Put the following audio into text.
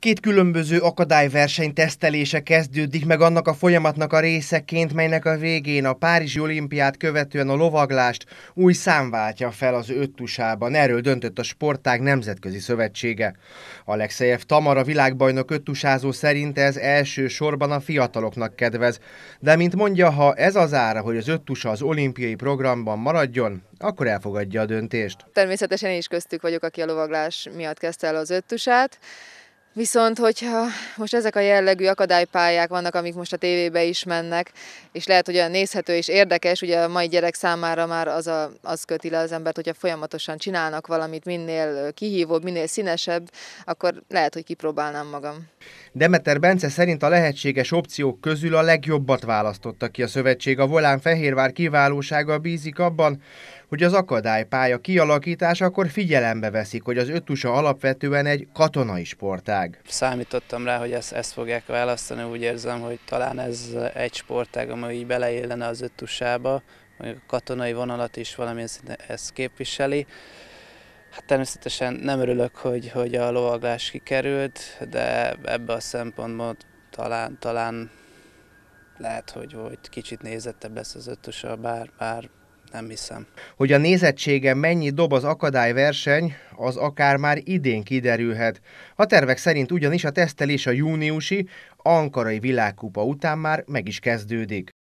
Két különböző akadályverseny tesztelése kezdődik meg annak a folyamatnak a részeként, melynek a végén a Párizsi olimpiát követően a lovaglást új szám váltja fel az öttusában. Erről döntött a Sportág Nemzetközi Szövetsége. Alexejev Tamara világbajnok öttusázó szerint ez elsősorban a fiataloknak kedvez. De mint mondja, ha ez az ára, hogy az öttusa az olimpiai programban maradjon, akkor elfogadja a döntést. Természetesen én is köztük vagyok, aki a lovaglás miatt kezdte el az öttusát Viszont, hogyha most ezek a jellegű akadálypályák vannak, amik most a tévébe is mennek, és lehet, hogy olyan nézhető és érdekes, ugye a mai gyerek számára már az, a, az köti le az embert, hogyha folyamatosan csinálnak valamit, minél kihívóbb, minél színesebb, akkor lehet, hogy kipróbálnám magam. Demeter Bence szerint a lehetséges opciók közül a legjobbat választotta ki a szövetség. A Volán Fehérvár kiválósága bízik abban, hogy az akadálypálya kialakításakor figyelembe veszik, hogy az öttusa alapvetően egy katonai sportág. Számítottam rá, hogy ezt, ezt fogják választani, úgy érzem, hogy talán ez egy sportág, ami így beleillene az öttusába, a katonai vonalat is valamilyen ezt képviseli. Hát természetesen nem örülök, hogy, hogy a lovaglás kikerült, de ebbe a szempontból talán, talán lehet, hogy, hogy kicsit nézettebb lesz az ötöse, bár, bár nem hiszem. Hogy a nézettsége mennyi dob az akadályverseny, az akár már idén kiderülhet. A tervek szerint ugyanis a tesztelés a júniusi, Ankarai világkupa után már meg is kezdődik.